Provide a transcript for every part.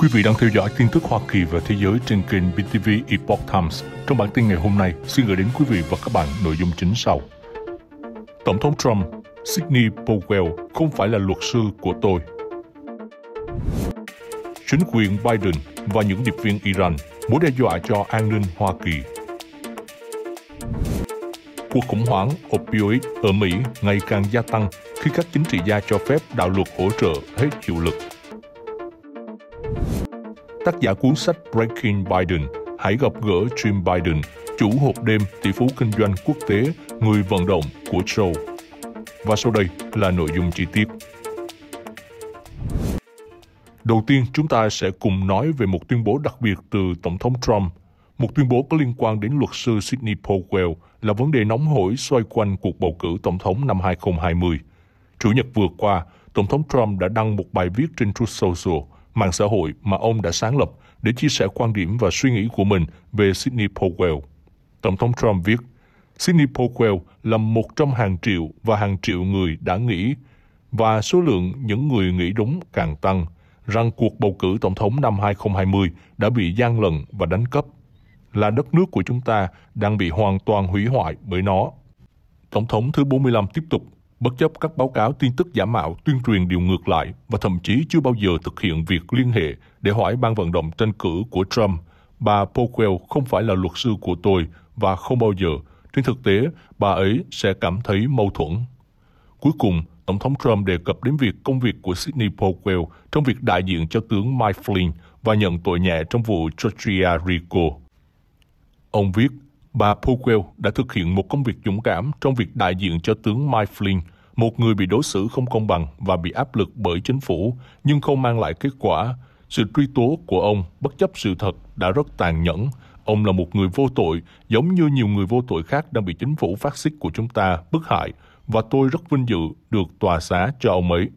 Quý vị đang theo dõi tin tức Hoa Kỳ và thế giới trên kênh BTV Epoch Times. Trong bản tin ngày hôm nay, xin gửi đến quý vị và các bạn nội dung chính sau. Tổng thống Trump, Sidney Powell không phải là luật sư của tôi. Chính quyền Biden và những điệp viên Iran mối đe dọa cho an ninh Hoa Kỳ. Cuộc khủng hoảng opioid ở Mỹ ngày càng gia tăng khi các chính trị gia cho phép đạo luật hỗ trợ hết hiệu lực tác giả cuốn sách Breaking Biden, hãy gặp gỡ Jim Biden, chủ hộp đêm tỷ phú kinh doanh quốc tế, người vận động của Joe. Và sau đây là nội dung chi tiết. Đầu tiên, chúng ta sẽ cùng nói về một tuyên bố đặc biệt từ Tổng thống Trump. Một tuyên bố có liên quan đến luật sư Sidney Powell là vấn đề nóng hổi xoay quanh cuộc bầu cử Tổng thống năm 2020. Chủ nhật vừa qua, Tổng thống Trump đã đăng một bài viết trên Truth Social – mạng xã hội mà ông đã sáng lập để chia sẻ quan điểm và suy nghĩ của mình về Sidney Powell. Tổng thống Trump viết, Sidney Powell là một trong hàng triệu và hàng triệu người đã nghĩ, và số lượng những người nghĩ đúng càng tăng, rằng cuộc bầu cử tổng thống năm 2020 đã bị gian lận và đánh cắp, là đất nước của chúng ta đang bị hoàn toàn hủy hoại bởi nó. Tổng thống thứ 45 tiếp tục bất chấp các báo cáo tin tức giả mạo tuyên truyền điều ngược lại và thậm chí chưa bao giờ thực hiện việc liên hệ để hỏi ban vận động tranh cử của Trump. Bà Powell không phải là luật sư của tôi và không bao giờ, trên thực tế, bà ấy sẽ cảm thấy mâu thuẫn. Cuối cùng, Tổng thống Trump đề cập đến việc công việc của Sidney Powell trong việc đại diện cho tướng Mike Flynn và nhận tội nhẹ trong vụ Georgia Rico. Ông viết, Bà Powell đã thực hiện một công việc dũng cảm trong việc đại diện cho tướng Mike Flynn, một người bị đối xử không công bằng và bị áp lực bởi chính phủ, nhưng không mang lại kết quả. Sự truy tố của ông, bất chấp sự thật, đã rất tàn nhẫn. Ông là một người vô tội, giống như nhiều người vô tội khác đang bị chính phủ phát xít của chúng ta bức hại, và tôi rất vinh dự được tòa xá cho ông ấy.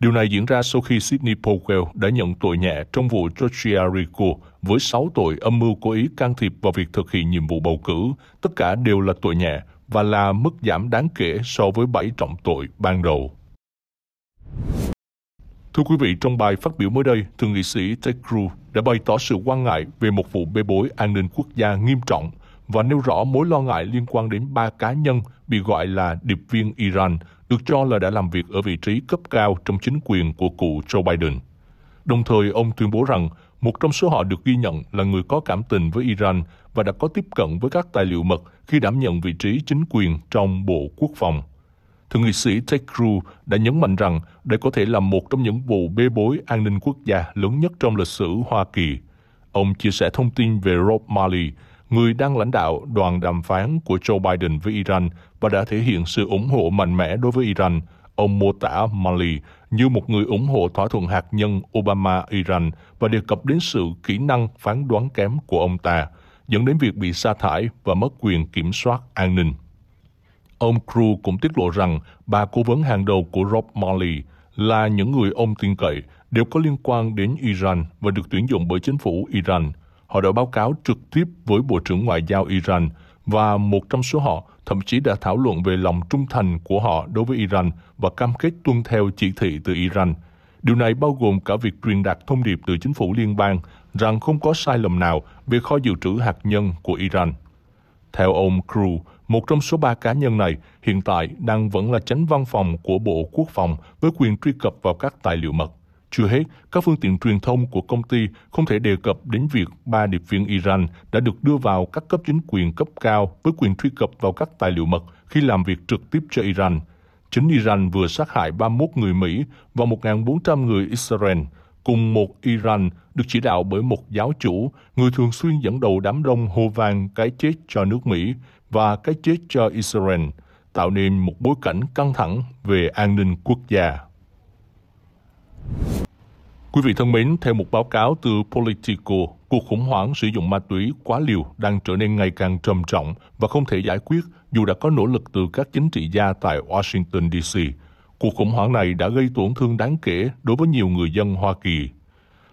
Điều này diễn ra sau khi Sidney Powell đã nhận tội nhẹ trong vụ Georgia Rico với 6 tội âm mưu cố ý can thiệp vào việc thực hiện nhiệm vụ bầu cử. Tất cả đều là tội nhẹ và là mức giảm đáng kể so với 7 trọng tội ban đầu. Thưa quý vị, trong bài phát biểu mới đây, Thượng nghị sĩ Ted Cruz đã bày tỏ sự quan ngại về một vụ bê bối an ninh quốc gia nghiêm trọng và nêu rõ mối lo ngại liên quan đến ba cá nhân bị gọi là điệp viên Iran được cho là đã làm việc ở vị trí cấp cao trong chính quyền của cụ Joe Biden. Đồng thời, ông tuyên bố rằng một trong số họ được ghi nhận là người có cảm tình với Iran và đã có tiếp cận với các tài liệu mật khi đảm nhận vị trí chính quyền trong Bộ Quốc phòng. Thượng nghị sĩ Ted Cruz đã nhấn mạnh rằng đây có thể là một trong những vụ bê bối an ninh quốc gia lớn nhất trong lịch sử Hoa Kỳ. Ông chia sẻ thông tin về Rob Marley, người đang lãnh đạo đoàn đàm phán của Joe Biden với Iran và đã thể hiện sự ủng hộ mạnh mẽ đối với Iran. Ông mô tả Mali như một người ủng hộ thỏa thuận hạt nhân Obama-Iran và đề cập đến sự kỹ năng phán đoán kém của ông ta, dẫn đến việc bị sa thải và mất quyền kiểm soát an ninh. Ông Crew cũng tiết lộ rằng ba cố vấn hàng đầu của Rob Malley là những người ông tin cậy đều có liên quan đến Iran và được tuyển dụng bởi chính phủ Iran – Họ đã báo cáo trực tiếp với Bộ trưởng Ngoại giao Iran và một trong số họ thậm chí đã thảo luận về lòng trung thành của họ đối với Iran và cam kết tuân theo chỉ thị từ Iran. Điều này bao gồm cả việc truyền đạt thông điệp từ chính phủ liên bang rằng không có sai lầm nào về kho dự trữ hạt nhân của Iran. Theo ông Crew, một trong số ba cá nhân này hiện tại đang vẫn là chánh văn phòng của Bộ Quốc phòng với quyền truy cập vào các tài liệu mật. Chưa hết, các phương tiện truyền thông của công ty không thể đề cập đến việc ba điệp viên Iran đã được đưa vào các cấp chính quyền cấp cao với quyền truy cập vào các tài liệu mật khi làm việc trực tiếp cho Iran. Chính Iran vừa sát hại 31 người Mỹ và 1.400 người Israel, cùng một Iran được chỉ đạo bởi một giáo chủ, người thường xuyên dẫn đầu đám đông hô vang cái chết cho nước Mỹ và cái chết cho Israel, tạo nên một bối cảnh căng thẳng về an ninh quốc gia. Quý vị thân mến, theo một báo cáo từ Politico, cuộc khủng hoảng sử dụng ma túy quá liều đang trở nên ngày càng trầm trọng và không thể giải quyết dù đã có nỗ lực từ các chính trị gia tại Washington DC. Cuộc khủng hoảng này đã gây tổn thương đáng kể đối với nhiều người dân Hoa Kỳ.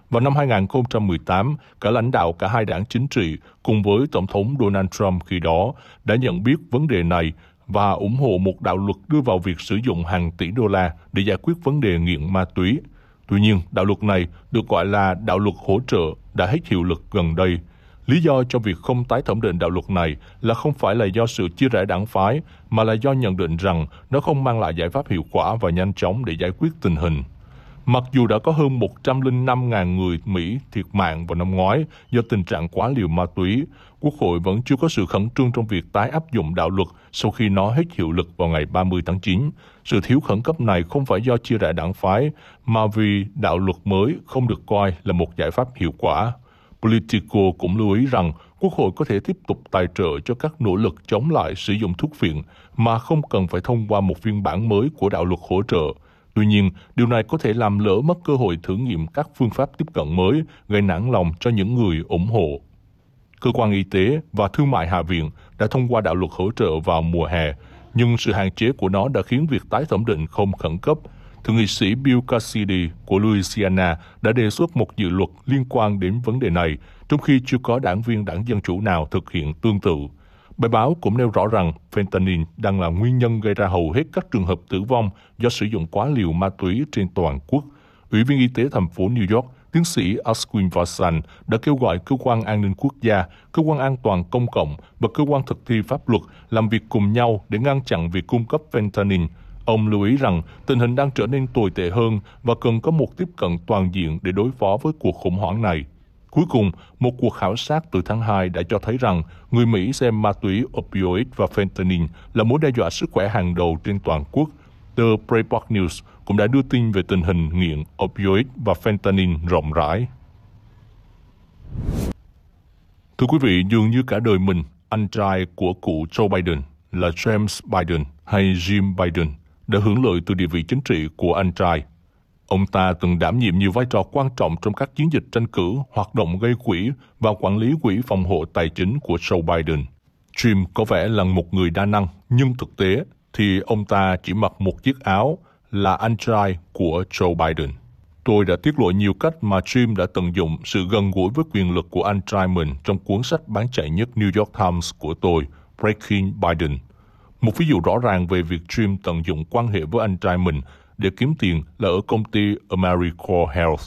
Vào năm 2018, cả lãnh đạo cả hai đảng chính trị cùng với Tổng thống Donald Trump khi đó đã nhận biết vấn đề này và ủng hộ một đạo luật đưa vào việc sử dụng hàng tỷ đô la để giải quyết vấn đề nghiện ma túy – Tuy nhiên, đạo luật này được gọi là đạo luật hỗ trợ đã hết hiệu lực gần đây. Lý do cho việc không tái thẩm định đạo luật này là không phải là do sự chia rẽ đảng phái, mà là do nhận định rằng nó không mang lại giải pháp hiệu quả và nhanh chóng để giải quyết tình hình. Mặc dù đã có hơn 105.000 người Mỹ thiệt mạng vào năm ngoái do tình trạng quá liều ma túy, Quốc hội vẫn chưa có sự khẩn trương trong việc tái áp dụng đạo luật sau khi nó hết hiệu lực vào ngày 30 tháng 9. Sự thiếu khẩn cấp này không phải do chia rẽ đảng phái, mà vì đạo luật mới không được coi là một giải pháp hiệu quả. Politico cũng lưu ý rằng Quốc hội có thể tiếp tục tài trợ cho các nỗ lực chống lại sử dụng thuốc phiện mà không cần phải thông qua một phiên bản mới của đạo luật hỗ trợ. Tuy nhiên, điều này có thể làm lỡ mất cơ hội thử nghiệm các phương pháp tiếp cận mới, gây nản lòng cho những người ủng hộ. Cơ quan y tế và thương mại Hạ viện đã thông qua đạo luật hỗ trợ vào mùa hè, nhưng sự hạn chế của nó đã khiến việc tái thẩm định không khẩn cấp. Thượng nghị sĩ Bill Cassidy của Louisiana đã đề xuất một dự luật liên quan đến vấn đề này, trong khi chưa có đảng viên đảng Dân Chủ nào thực hiện tương tự. Bài báo cũng nêu rõ rằng fentanyl đang là nguyên nhân gây ra hầu hết các trường hợp tử vong do sử dụng quá liều ma túy trên toàn quốc. Ủy viên Y tế thành phố New York, tiến sĩ Asquin Vasan đã kêu gọi cơ quan an ninh quốc gia, cơ quan an toàn công cộng và cơ quan thực thi pháp luật làm việc cùng nhau để ngăn chặn việc cung cấp fentanyl. Ông lưu ý rằng tình hình đang trở nên tồi tệ hơn và cần có một tiếp cận toàn diện để đối phó với cuộc khủng hoảng này. Cuối cùng, một cuộc khảo sát từ tháng 2 đã cho thấy rằng người Mỹ xem ma túy opioid và fentanyl là mối đe dọa sức khỏe hàng đầu trên toàn quốc. The Breitbart News cũng đã đưa tin về tình hình nghiện opioid và fentanyl rộng rãi. Thưa quý vị, dường như cả đời mình, anh trai của cụ Joe Biden là James Biden hay Jim Biden đã hưởng lợi từ địa vị chính trị của anh trai Ông ta từng đảm nhiệm nhiều vai trò quan trọng trong các chiến dịch tranh cử, hoạt động gây quỹ và quản lý quỹ phòng hộ tài chính của Joe Biden. Jim có vẻ là một người đa năng, nhưng thực tế thì ông ta chỉ mặc một chiếc áo là anh trai của Joe Biden. Tôi đã tiết lộ nhiều cách mà Jim đã tận dụng sự gần gũi với quyền lực của anh trai mình trong cuốn sách bán chạy nhất New York Times của tôi, Breaking Biden. Một ví dụ rõ ràng về việc Jim tận dụng quan hệ với anh trai mình để kiếm tiền là ở công ty AmeriCorps Health.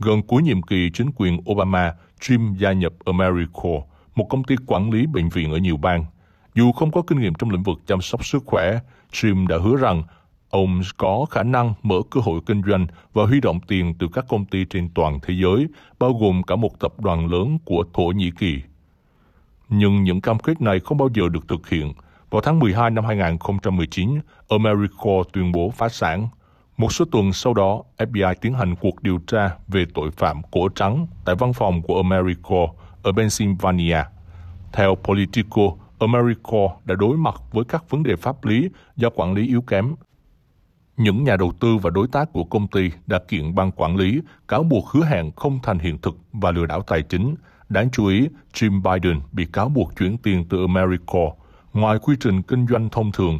Gần cuối nhiệm kỳ chính quyền Obama, Jim gia nhập AmeriCorps, một công ty quản lý bệnh viện ở nhiều bang. Dù không có kinh nghiệm trong lĩnh vực chăm sóc sức khỏe, Jim đã hứa rằng ông có khả năng mở cơ hội kinh doanh và huy động tiền từ các công ty trên toàn thế giới, bao gồm cả một tập đoàn lớn của Thổ Nhĩ Kỳ. Nhưng những cam kết này không bao giờ được thực hiện. Vào tháng 12 năm 2019, AmeriCorps tuyên bố phá sản. Một số tuần sau đó, FBI tiến hành cuộc điều tra về tội phạm cổ trắng tại văn phòng của AmeriCorps ở Pennsylvania. Theo Politico, AmeriCorps đã đối mặt với các vấn đề pháp lý do quản lý yếu kém. Những nhà đầu tư và đối tác của công ty đã kiện ban quản lý cáo buộc hứa hẹn không thành hiện thực và lừa đảo tài chính. Đáng chú ý, Jim Biden bị cáo buộc chuyển tiền từ AmeriCorps ngoài quy trình kinh doanh thông thường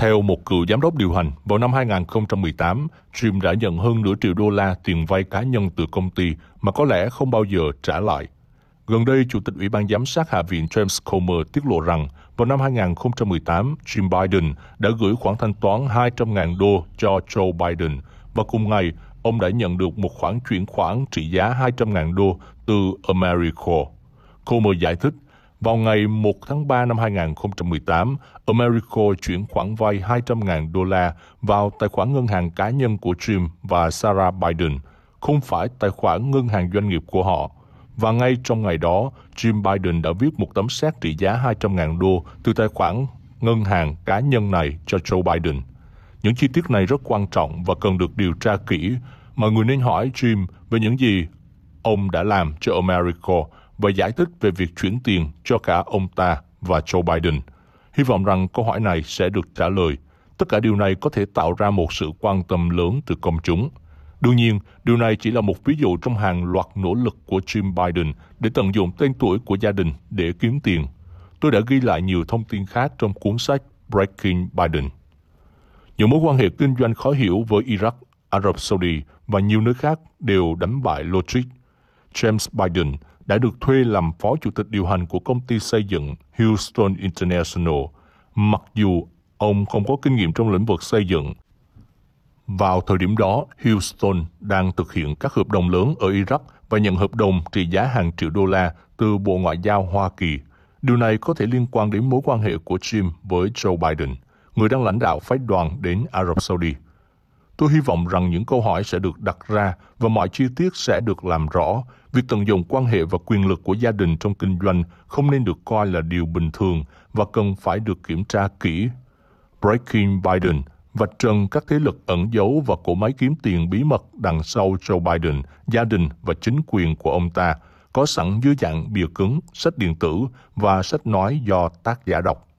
theo một cựu giám đốc điều hành, vào năm 2018, Jim đã nhận hơn nửa triệu đô la tiền vay cá nhân từ công ty mà có lẽ không bao giờ trả lại. Gần đây, Chủ tịch Ủy ban Giám sát Hạ viện James Comer tiết lộ rằng vào năm 2018, Jim Biden đã gửi khoản thanh toán 200.000 đô cho Joe Biden và cùng ngày, ông đã nhận được một khoản chuyển khoản trị giá 200.000 đô từ AmeriCorps. Comer giải thích, vào ngày 1 tháng 3 năm 2018, Americo chuyển khoản vay 200.000 đô la vào tài khoản ngân hàng cá nhân của Jim và Sarah Biden, không phải tài khoản ngân hàng doanh nghiệp của họ. Và ngay trong ngày đó, Jim Biden đã viết một tấm séc trị giá 200.000 đô từ tài khoản ngân hàng cá nhân này cho Joe Biden. Những chi tiết này rất quan trọng và cần được điều tra kỹ. Mọi người nên hỏi Jim về những gì ông đã làm cho Americo và giải thích về việc chuyển tiền cho cả ông ta và Joe Biden. Hy vọng rằng câu hỏi này sẽ được trả lời. Tất cả điều này có thể tạo ra một sự quan tâm lớn từ công chúng. Đương nhiên, điều này chỉ là một ví dụ trong hàng loạt nỗ lực của Jim Biden để tận dụng tên tuổi của gia đình để kiếm tiền. Tôi đã ghi lại nhiều thông tin khác trong cuốn sách Breaking Biden. Những mối quan hệ kinh doanh khó hiểu với Iraq, Ả Rập Saudi và nhiều nơi khác đều đánh bại logic. James Biden đã được thuê làm phó chủ tịch điều hành của công ty xây dựng Houston International, mặc dù ông không có kinh nghiệm trong lĩnh vực xây dựng. Vào thời điểm đó, Houston đang thực hiện các hợp đồng lớn ở Iraq và nhận hợp đồng trị giá hàng triệu đô la từ Bộ Ngoại giao Hoa Kỳ. Điều này có thể liên quan đến mối quan hệ của Jim với Joe Biden, người đang lãnh đạo phái đoàn đến Ả Rập Saudi. Tôi hy vọng rằng những câu hỏi sẽ được đặt ra và mọi chi tiết sẽ được làm rõ. Việc tận dụng quan hệ và quyền lực của gia đình trong kinh doanh không nên được coi là điều bình thường và cần phải được kiểm tra kỹ. Breaking Biden và trần các thế lực ẩn giấu và cỗ máy kiếm tiền bí mật đằng sau Joe Biden, gia đình và chính quyền của ông ta, có sẵn dưới dạng bìa cứng, sách điện tử và sách nói do tác giả đọc.